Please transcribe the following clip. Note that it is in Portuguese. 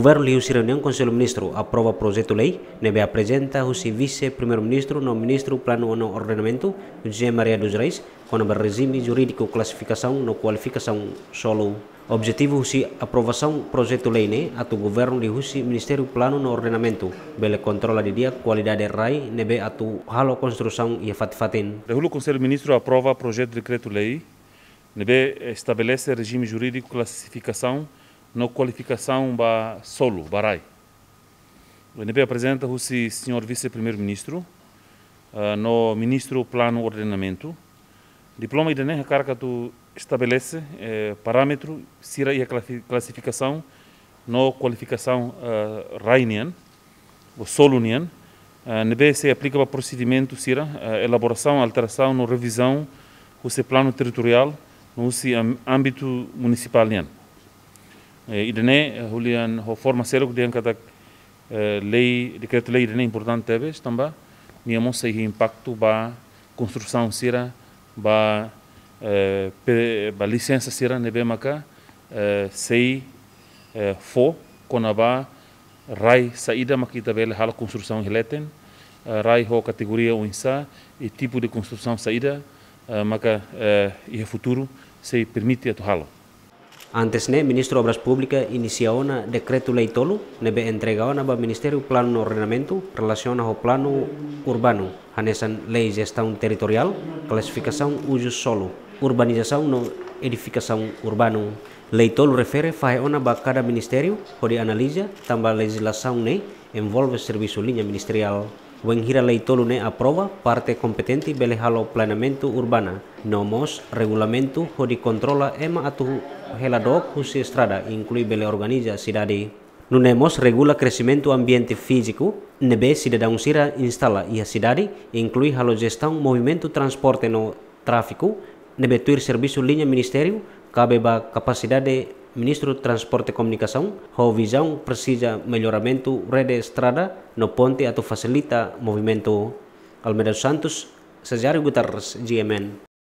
Governo Rio reunião com o ministro aprova projeto-lei, nebe apresenta o vice-primeiro-ministro no ministro plano no ordenamento, José Maria dos Reis, com o regime jurídico classificação no qualificação solo. Objetivo se aprovação projeto-lei né, ato governo di husi Ministério Plano no Ordenamento, bele controla de dia qualidade RAI nebe ato halo construção e fatfatin. Rehulu Conselho Ministro aprova projeto de decreto-lei, nebe estabelece regime jurídico classificação no qualificação ba solo barai. O NP apresenta o senhor vice-primeiro-ministro uh, no ministro plano ordenamento. Diploma de DNR carga tu estabelece eh, parâmetro sira e a classificação no qualificação uh, Rainian, o solo nian. Uh, ah, NB se aplica para procedimento sira uh, elaboração, alteração, no revisão o seu plano territorial no âmbito municipal. Nian. Eh, idene hulian eh, ho forma serok den katak eh, lei decreto lei idene importante tebes tamba niamo sei impacto ba construção sira ba ba licença sira nebe maka sei fo konaba rai saída makita bele hala construção hileten rai ho categoria unsa e tipo de construção saída maka e futuro se permite a atuá halo. Antes, né, Ministro Obras Públicas iniciou na decreto leitolo, nebe entregou na ba Ministério Plano de Ordenamento, relacionado ao plano urbano, anesan lei gestão territorial, classificação uso solo, urbanização no edificação urbano. Leitolo refere faeona ba cada ministério, pode analisa, também legislação ne, envolve serviço linha ministerial. Wengira aprueba aproba parte competente belehalo planeamiento urbana, nomos regulamento jodi controla ema atu heladok husi estrada, inclui bele organiza cidade. Nunemos regula crecimiento ambiente físico, nebe cidadão sira instala y a cidade, halo gestão movimiento transporte no tráfico, nebe tuir servicio linha ministério, capacidad de Ministro de Transporte e Comunicação, Rovisão precisa melhoramento rede estrada no ponte ato facilita movimento Almeida Santos, Cesário Guterres, GMN.